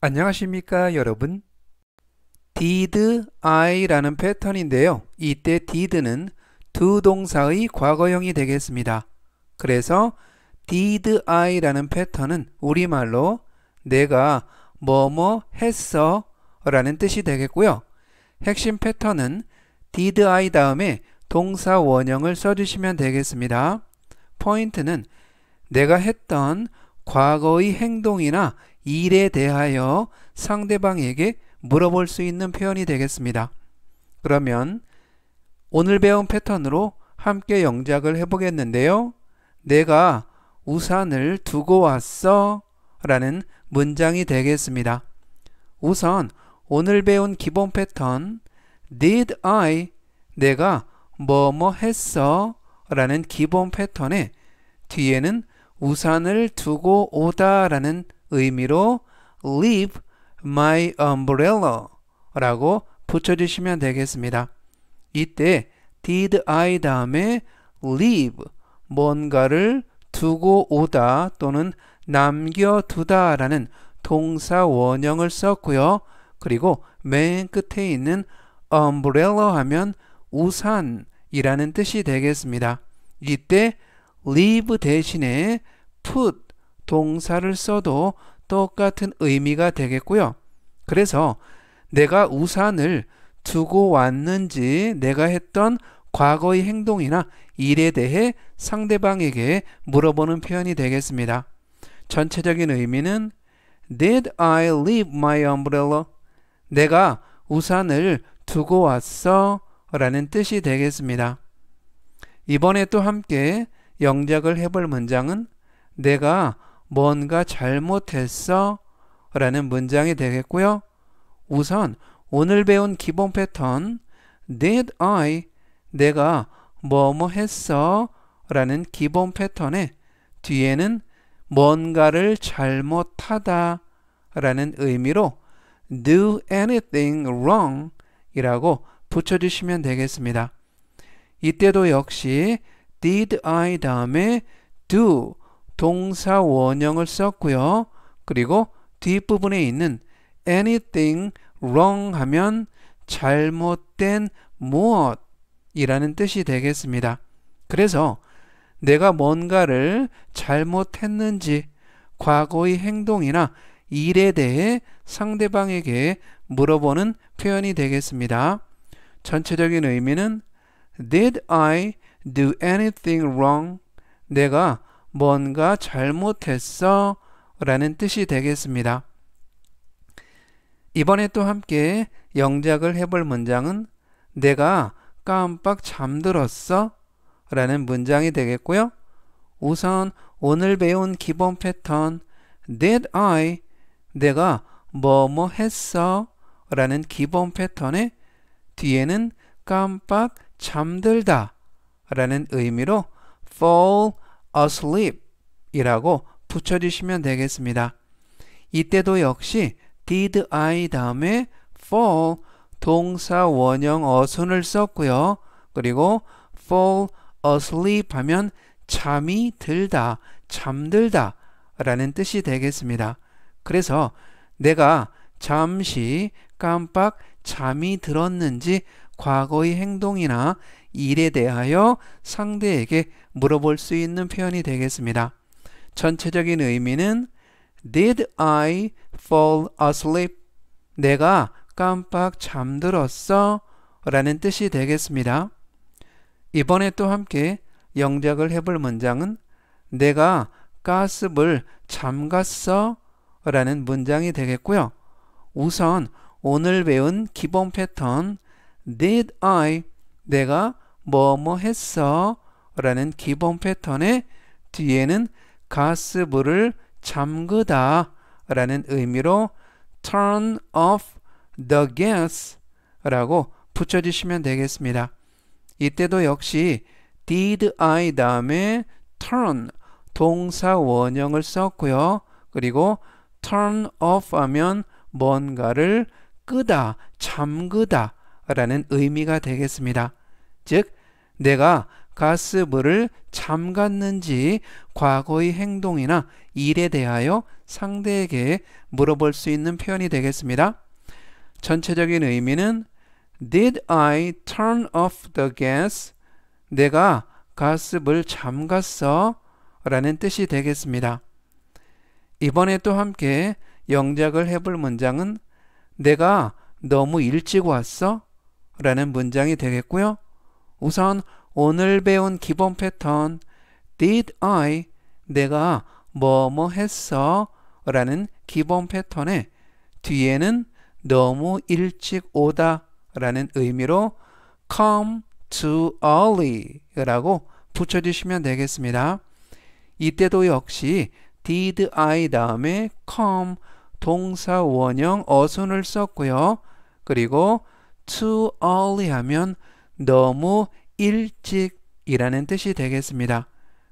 안녕하십니까 여러분 did I라는 패턴인데요 이때 did는 두 동사의 과거형이 되겠습니다 그래서 did I라는 패턴은 우리말로 내가 뭐뭐 했어 라는 뜻이 되겠고요 핵심 패턴은 did I 다음에 동사 원형을 써주시면 되겠습니다 포인트는 내가 했던 과거의 행동이나 일에 대하여 상대방에게 물어볼 수 있는 표현이 되겠습니다. 그러면 오늘 배운 패턴으로 함께 영작을 해보겠는데요. 내가 우산을 두고 왔어 라는 문장이 되겠습니다. 우선 오늘 배운 기본 패턴 did I 내가 뭐 뭐 했어 라는 기본 패턴에 뒤에는 우산을 두고 오다 라는 의미로 leave my umbrella 라고 붙여주시면 되겠습니다. 이때 did I 다음에 leave 뭔가를 두고 오다 또는 남겨두다 라는 동사 원형을 썼고요. 그리고 맨 끝에 있는 umbrella 하면 우산이라는 뜻이 되겠습니다. 이때 leave 대신에 put 동사를 써도 똑같은 의미가 되겠고요. 그래서 내가 우산을 두고 왔는지 내가 했던 과거의 행동이나 일에 대해 상대방에게 물어보는 표현이 되겠습니다. 전체적인 의미는 Did I leave my umbrella? 내가 우산을 두고 왔어 라는 뜻이 되겠습니다. 이번에 또 함께 영작을 해볼 문장은 내가 뭔가 잘못했어? 라는 문장이 되겠고요. 우선 오늘 배운 기본 패턴 Did I? 내가 뭐뭐 했어? 라는 기본 패턴의 뒤에는 뭔가를 잘못하다 라는 의미로 do anything wrong 이라고 붙여주시면 되겠습니다. 이때도 역시 did I 다음에 do 동사 원형을 썼고요. 그리고 뒷부분에 있는 anything wrong 하면 잘못된 무엇이라는 뜻이 되겠습니다. 그래서 내가 뭔가를 잘못했는지 과거의 행동이나 일에 대해 상대방에게 물어보는 표현이 되겠습니다. 전체적인 의미는 Did I do anything wrong? 내가 뭔가 잘못했어 라는 뜻이 되겠습니다. 이번에 또 함께 영작을 해볼 문장은 내가 깜빡 잠들었어 라는 문장이 되겠고요. 우선 오늘 배운 기본 패턴 did I 내가 뭐 뭐 했어 라는 기본 패턴의 뒤에는 깜빡 잠들다 라는 의미로 fall asleep 이라고 붙여주시면 되겠습니다. 이때도 역시 did I 다음에 fall 동사 원형 어순을 썼고요. 그리고 fall asleep 하면 잠이 들다, 잠들다 라는 뜻이 되겠습니다. 그래서 내가 잠시 깜빡 잠이 들었는지 과거의 행동이나 일에 대하여 상대에게 물어볼 수 있는 표현이 되겠습니다. 전체적인 의미는 Did I fall asleep? 내가 깜빡 잠들었어? 라는 뜻이 되겠습니다. 이번에 또 함께 영작을 해볼 문장은 내가 가습을 잠갔어? 라는 문장이 되겠고요. 우선 오늘 배운 기본 패턴 did I 내가 뭐뭐 했어 라는 기본 패턴의 뒤에는 가스불을 잠그다 라는 의미로 turn off the gas 라고 붙여주시면 되겠습니다. 이때도 역시 did I 다음에 turn 동사 원형을 썼고요. 그리고 turn off 하면 뭔가를 끄다, 잠그다 라는 의미가 되겠습니다. 즉, 내가 가스불을 잠갔는지 과거의 행동이나 일에 대하여 상대에게 물어볼 수 있는 표현이 되겠습니다. 전체적인 의미는 Did I turn off the gas? 내가 가스불 잠갔어? 라는 뜻이 되겠습니다. 이번에 또 함께 영작을 해볼 문장은 내가 너무 일찍 왔어? 라는 문장이 되겠고요. 우선 오늘 배운 기본 패턴 did I 내가 뭐뭐 뭐 했어 라는 기본 패턴에 뒤에는 너무 일찍 오다 라는 의미로 come to early 라고 붙여주시면 되겠습니다. 이때도 역시 did I 다음에 come 동사 원형 어순을 썼고요. 그리고 too early 하면 너무 일찍이라는 뜻이 되겠습니다.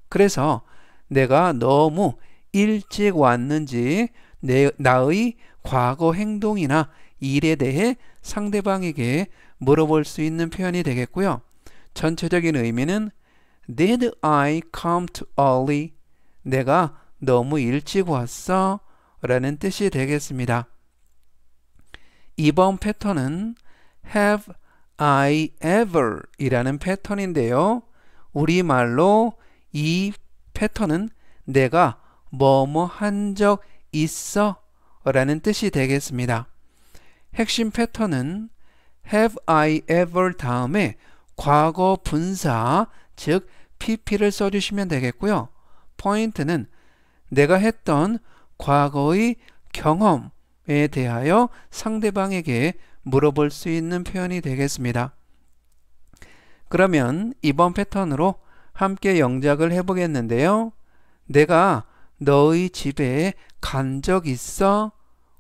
그래서 내가 너무 일찍 왔는지 내, 나의 과거 행동이나 일에 대해 상대방에게 물어볼 수 있는 표현이 되겠고요. 전체적인 의미는 Did I come too early? 내가 너무 일찍 왔어? 라는 뜻이 되겠습니다. 이번 패턴은 have I ever 이라는 패턴인데요. 우리말로 이 패턴은 내가 뭐 뭐 한 적 있어 라는 뜻이 되겠습니다. 핵심 패턴은 have I ever 다음에 과거 분사 즉 pp를 써주시면 되겠고요. 포인트는 내가 했던 과거의 경험에 대하여 상대방에게 물어볼 수 있는 표현이 되겠습니다. 그러면 이번 패턴으로 함께 영작을 해보겠는데요. 내가 너의 집에 간 적 있어?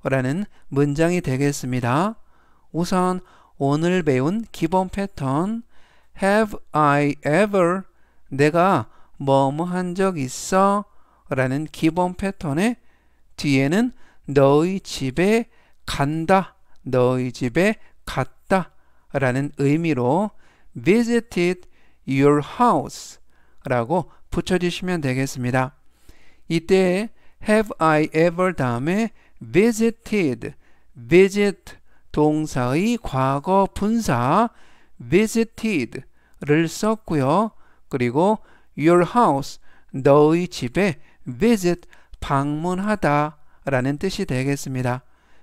라는 문장이 되겠습니다. 우선 오늘 배운 기본 패턴 Have I ever? 내가 뭐 뭐 한 적 있어? 라는 기본 패턴의 뒤에는 너의 집에 간다 너희 집에 갔다 라는 의미로 visited your house 라고 붙여주시면 되겠습니다. 이때 have I ever 다음에 visited, visit 동사의 과거 분사 visited를 썼고요. 그리고 your house 너의 집에 visit 방문하다 라는 뜻이 되겠습니다.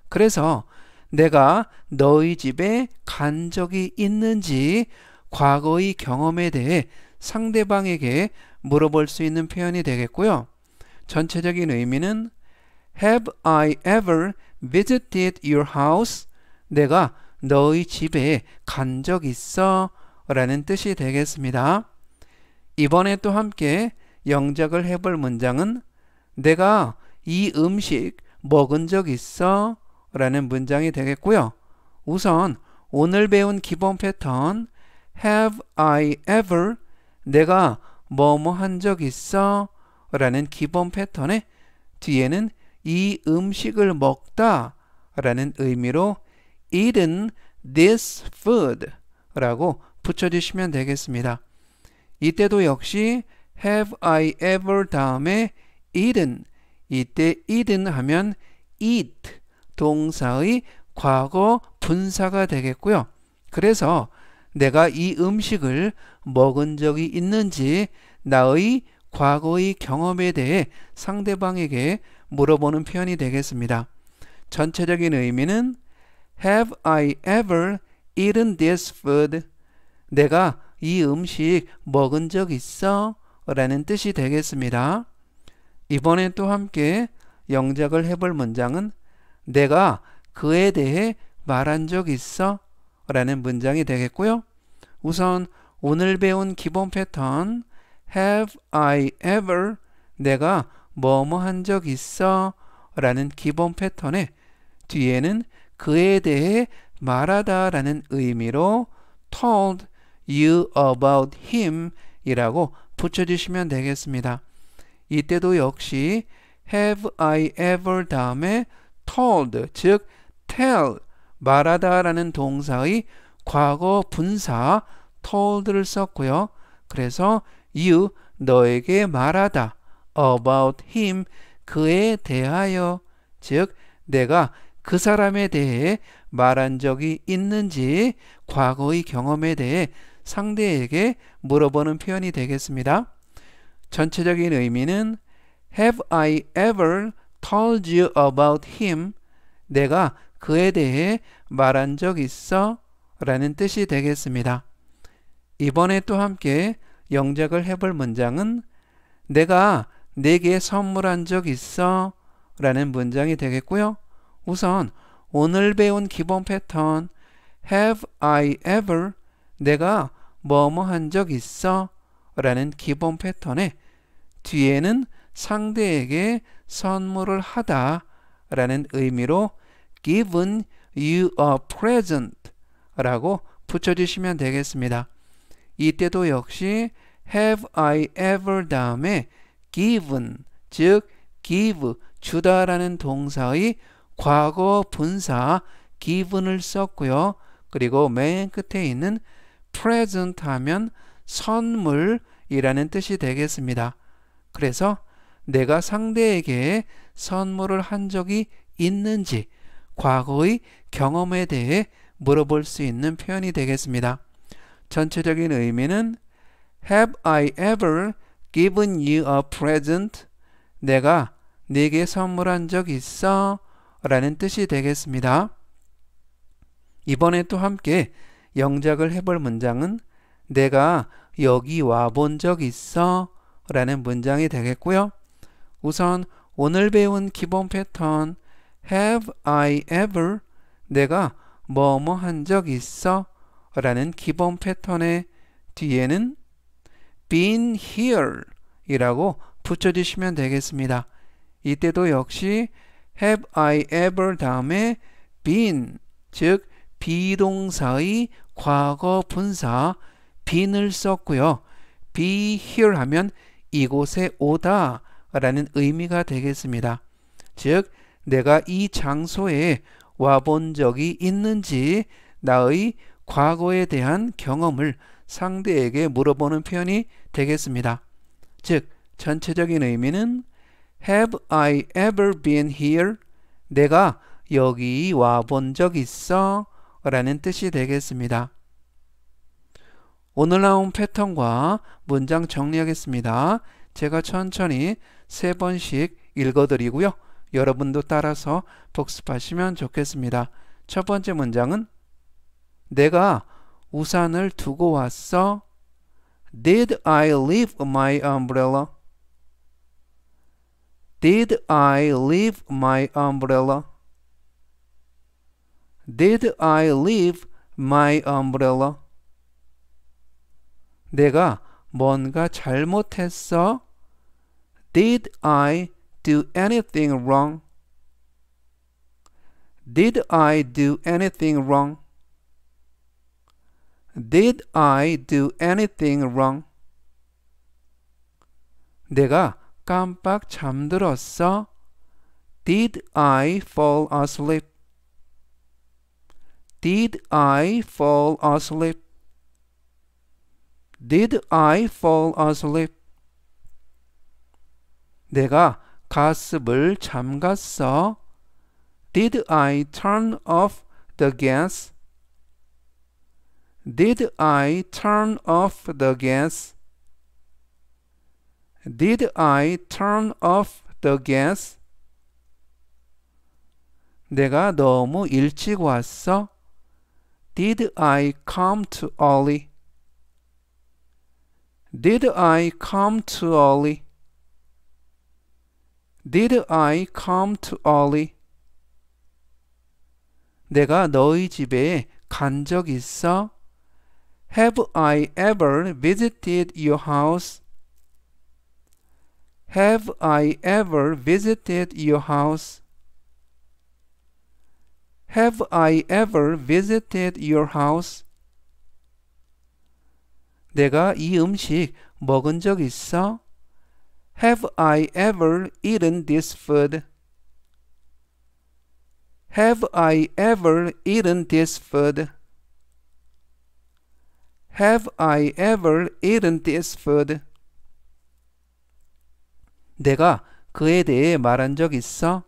그래서 내가 너희 집에 간 적이 있는지 과거의 경험에 대해 상대방에게 물어볼 수 있는 표현이 되겠고요. 전체적인 의미는 Have I ever visited your house? 내가 너희 집에 간 적 있어? 라는 뜻이 되겠습니다. 이번에 또 함께 영작을 해볼 문장은 내가 이 음식 먹은 적 있어? 라는 문장이 되겠고요. 우선 오늘 배운 기본 패턴 Have I ever 내가 뭐 뭐 한 적 있어 라는 기본 패턴의 뒤에는 이 음식을 먹다 라는 의미로 eaten this food 라고 붙여주시면 되겠습니다. 이때도 역시 have I ever 다음에 eaten 이때 eaten 하면 eat 동사의 과거 분사가 되겠고요. 그래서 내가 이 음식을 먹은 적이 있는지 나의 과거의 경험에 대해 상대방에게 물어보는 표현이 되겠습니다. 전체적인 의미는 Have I ever eaten this food? 내가 이 음식 먹은 적 있어? 라는 뜻이 되겠습니다. 이번에 또 함께 영작을 해볼 문장은 내가 그에 대해 말한 적 있어? 라는 문장이 되겠고요. 우선 오늘 배운 기본 패턴 Have I ever 내가 뭐 뭐 한 적 있어? 라는 기본 패턴에 뒤에는 그에 대해 말하다 라는 의미로 told you about him 이라고 붙여주시면 되겠습니다. 이때도 역시 have I ever 다음에 told 즉 tell 말하다라는 동사의 과거 분사 told를 썼고요. 그래서 you 너에게 말하다 about him 그에 대하여 즉 내가 그 사람에 대해 말한 적이 있는지 과거의 경험에 대해 상대에게 물어보는 표현이 되겠습니다. 전체적인 의미는 Have I ever told you about him. 내가 그에 대해 말한 적 있어. 라는 뜻이 되겠습니다. 이번에 또 함께 영작을 해볼 문장은 내가 내게 선물한 적 있어. 라는 문장이 되겠고요. 우선 오늘 배운 기본 패턴 Have I ever 내가 뭐 뭐 한 적 있어 라는 기본 패턴에 뒤에는 상대에게 선물을 하다 라는 의미로 given you a present 라고 붙여주시면 되겠습니다. 이때도 역시 have I ever 다음에 given 즉 give 주다라는 동사의 과거 분사 given을 썼고요. 그리고 맨 끝에 있는 present 하면 선물이라는 뜻이 되겠습니다. 그래서 내가 상대에게 선물을 한 적이 있는지 과거의 경험에 대해 물어볼 수 있는 표현이 되겠습니다. 전체적인 의미는 Have I ever given you a present? 내가 네게 선물한 적 있어? 라는 뜻이 되겠습니다. 이번에 또 함께 영작을 해볼 문장은 내가 여기 와 본 적 있어? 라는 문장이 되겠고요. 우선 오늘 배운 기본 패턴 Have I ever 내가 뭐뭐 한 적 있어 라는 기본 패턴의 뒤에는 been here 이라고 붙여주시면 되겠습니다. 이때도 역시 have I ever 다음에 been 즉 비동사의 과거 분사 been을 썼고요. be here 하면 이곳에 오다 라는 의미가 되겠습니다. 즉, 내가 이 장소에 와 본 적이 있는지 나의 과거에 대한 경험을 상대에게 물어보는 표현이 되겠습니다. 즉, 전체적인 의미는 Have I ever been here? 내가 여기 와 본 적 있어? 라는 뜻이 되겠습니다. 오늘 나온 패턴과 문장 정리하겠습니다. 제가 천천히 세 번씩 읽어드리고요. 여러분도 따라서 복습하시면 좋겠습니다. 첫 번째 문장은 내가 우산을 두고 왔어. Did I leave my umbrella? Did I leave my umbrella? Did I leave my umbrella? 내가 뭔가 잘못했어. Did I do anything wrong? Did I do anything wrong? Did I do anything wrong? 내가 깜빡 잠들었어? Did I fall asleep? Did I fall asleep? Did I fall asleep? 내가 가스불 잠갔어? Did I turn off the gas? Did I turn off the gas? Did I turn off the gas? 내가 너무 일찍 왔어? Did I come too early? Did I come too early? Did I come to early? 내가 너희 집에 간 적 있어? Have I ever visited your house? Have I ever visited your house? Have I ever visited your house? 내가 이 음식 먹은 적 있어? Have I ever eaten this food? Have I ever eaten this food? Have I ever eaten this food? 내가 그에 대해 말한 적 있어?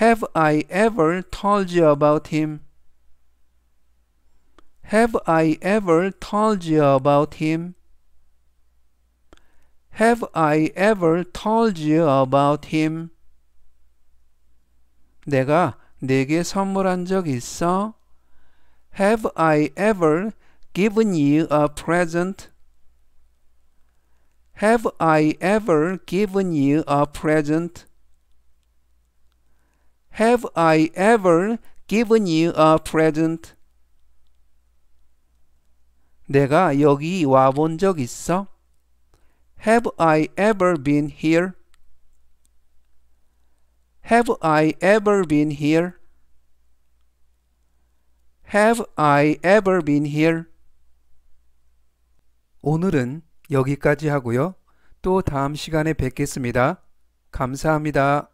Have I ever told you about him? Have I ever told you about him? Have I ever told you about him? 내가 내게 선물한 적 있어? Have I ever given you a present? Have I ever given you a present? Have I ever given you a present? 내가 여기 와 본 적 있어? Have I ever been here? Have I ever been here? Have I ever been here? 오늘은 여기까지 하고요. 또 다음 시간에 뵙겠습니다. 감사합니다.